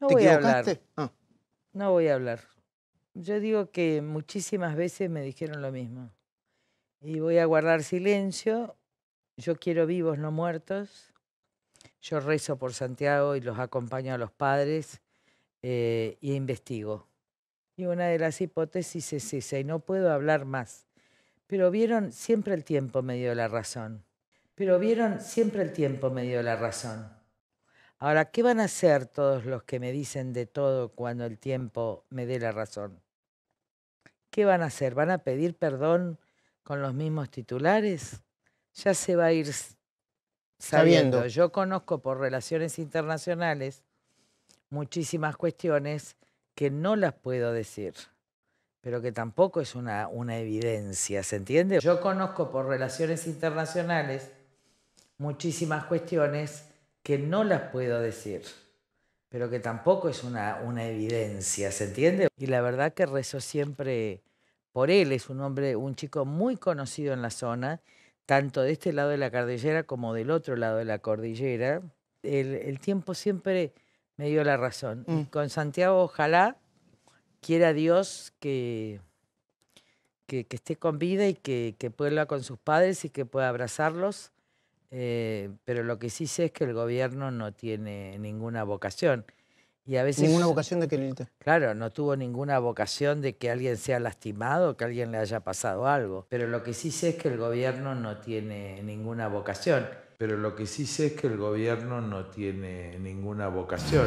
No voy A hablar. Ah. No voy a hablar. Yo digo que muchísimas veces me dijeron lo mismo. Y voy a guardar silencio. Yo quiero vivos, no muertos. Yo rezo por Santiago y los acompaño a los padres eh, y investigo. Y una de las hipótesis es esa, y no puedo hablar más. Pero vieron, siempre el tiempo me dio la razón. Pero vieron, siempre el tiempo me dio la razón. Ahora, ¿qué van a hacer todos los que me dicen de todo cuando el tiempo me dé la razón? ¿Qué van a hacer? ¿Van a pedir perdón con los mismos titulares? Ya se va a ir sabiendo. Yo conozco por relaciones internacionales muchísimas cuestiones que no las puedo decir, pero que tampoco es una, una evidencia, ¿se entiende? Yo conozco por relaciones internacionales muchísimas cuestiones que no las puedo decir, pero que tampoco es una, una evidencia, ¿se entiende? Y la verdad que rezo siempre por él, es un hombre, un chico muy conocido en la zona, tanto de este lado de la cordillera como del otro lado de la cordillera. El, tiempo siempre me dio la razón. Mm. con Santiago, ojalá quiera Dios que, que, esté con vida y que, que pueda con sus padres y que pueda abrazarlos eh, pero lo que sí sé es que el gobierno no tiene ninguna vocación. Y a veces, ¿Ninguna vocación de que Lilita? Claro, no tuvo ninguna vocación de que alguien sea lastimado, que alguien le haya pasado algo. Pero lo que sí sé es que el gobierno no tiene ninguna vocación. Pero lo que sí sé es que el gobierno no tiene ninguna vocación.